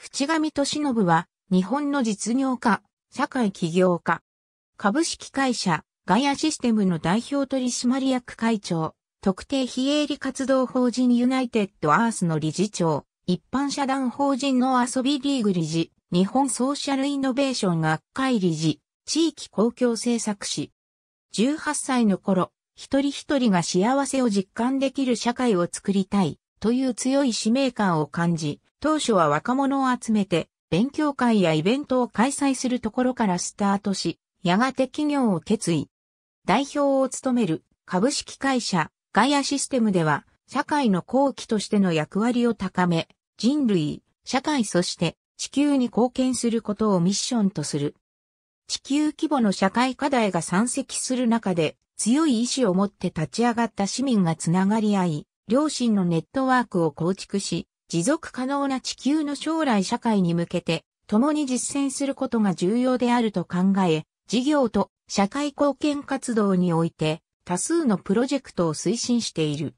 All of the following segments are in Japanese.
淵上俊信は、日本の実業家、社会起業家、株式会社、ガイアシステムの代表取締役会長、特定非営利活動法人ユナイテッドアースの理事長、一般社団法人の遊びリーグ理事、日本ソーシャルイノベーション学会理事、地域公共政策士。18歳の頃、一人一人が幸せを実感できる社会を作りたいという強い使命感を感じ、当初は若者を集めて、勉強会やイベントを開催するところからスタートし、やがて企業を決意。代表を務める株式会社ガイアシステムでは、社会の後期としての役割を高め、人類、社会そして地球に貢献することをミッションとする。地球規模の社会課題が山積する中で、強い意志を持って立ち上がった市民がつながり合い、両親のネットワークを構築し、持続可能な地球の将来社会に向けて、共に実践することが重要であると考え、事業と社会貢献活動において、多数のプロジェクトを推進している。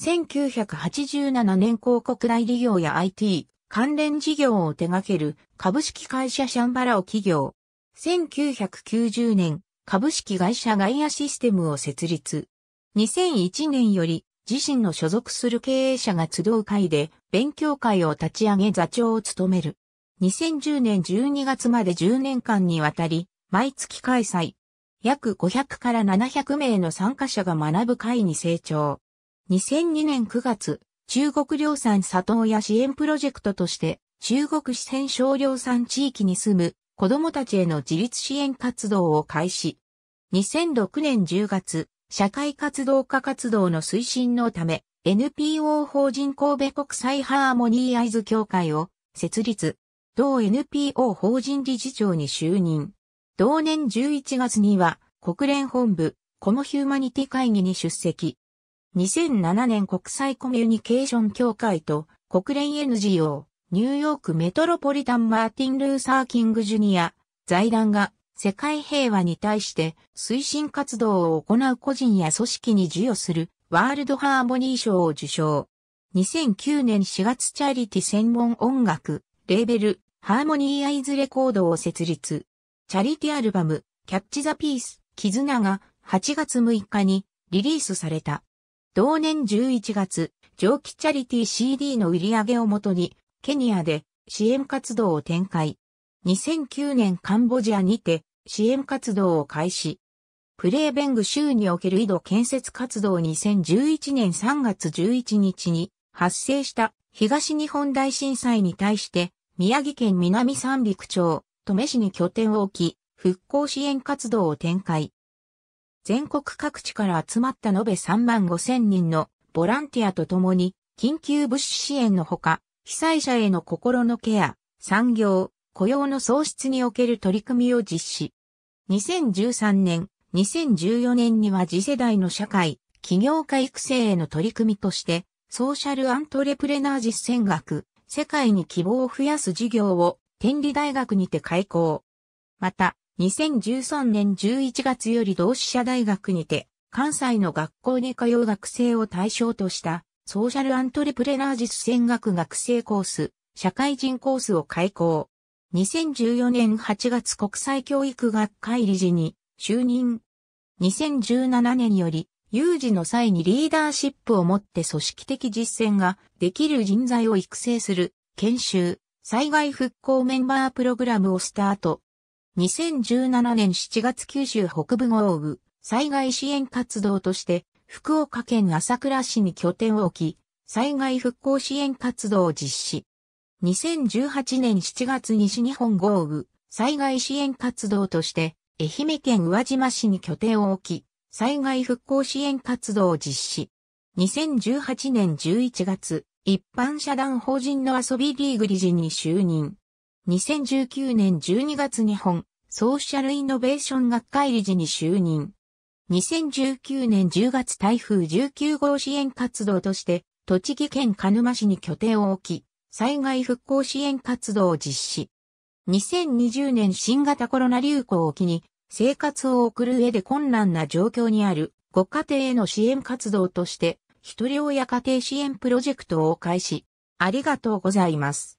1987年広告代理業や IT 関連事業を手掛ける株式会社シャンバラを企業。1990年株式会社ガイアシステムを設立。2001年より自身の所属する経営者が集う会で勉強会を立ち上げ座長を務める。2010年12月まで10年間にわたり、毎月開催。約500から700名の参加者が学ぶ会に成長。2002年9月、中国量産里親支援プロジェクトとして、中国四川省量産地域に住む子供たちへの自立支援活動を開始。2006年10月、社会活動家活動の推進のため、NPO 法人神戸国際ハーモニーアイズ協会を設立。同 NPO 法人理事長に就任。同年11月には国連本部コモヒューマニティ会議に出席。2007年国際コミュニケーション協会と国連 NGO ニューヨークメトロポリタンマーティン・ルーサー・キング・ジュニア財団が世界平和に対して推進活動を行う個人や組織に授与するワールドハーモニー賞を受賞。2009年4月チャリティ専門音楽、レーベル、ハーモニーアイズレコードを設立。チャリティアルバム、キャッチザピース、絆が8月6日にリリースされた。同年11月、蒸気チャリティ CD の売り上げをもとに、ケニアで支援活動を展開。2009年カンボジアにて支援活動を開始。プレーベング州における井戸建設活動2011年3月11日に発生した東日本大震災に対して宮城県南三陸町、登米市に拠点を置き、復興支援活動を展開。全国各地から集まった延べ3万5千人のボランティアとともに、緊急物資支援のほか、被災者への心のケア、産業、雇用の創出における取り組みを実施。2013年、2014年には次世代の社会、企業家育成への取り組みとして、ソーシャルアントレプレナー実践学、世界に希望を増やす事業を、天理大学にて開校。また、2013年11月より同志社大学にて、関西の学校に通う学生を対象とした、ソーシャルアントレプレナー実践学学生コース、社会人コースを開校。2014年8月国際教育学会理事に就任。2017年より有事の際にリーダーシップを持って組織的実践ができる人材を育成する研修、災害復興メンバープログラムをスタート。2017年7月九州北部豪雨災害支援活動として福岡県朝倉市に拠点を置き、災害復興支援活動を実施。2018年7月西日本豪雨災害支援活動として愛媛県宇和島市に拠点を置き災害復興支援活動を実施。2018年11月一般社団法人の遊びリーグ理事に就任。2019年12月日本ソーシャルイノベーション学会理事に就任。2019年10月台風19号支援活動として栃木県鹿沼市に拠点を置き災害復興支援活動を実施。2020年新型コロナ流行を機に、生活を送る上で困難な状況にあるご家庭への支援活動として、一人親家庭支援プロジェクトを開始。ありがとうございます。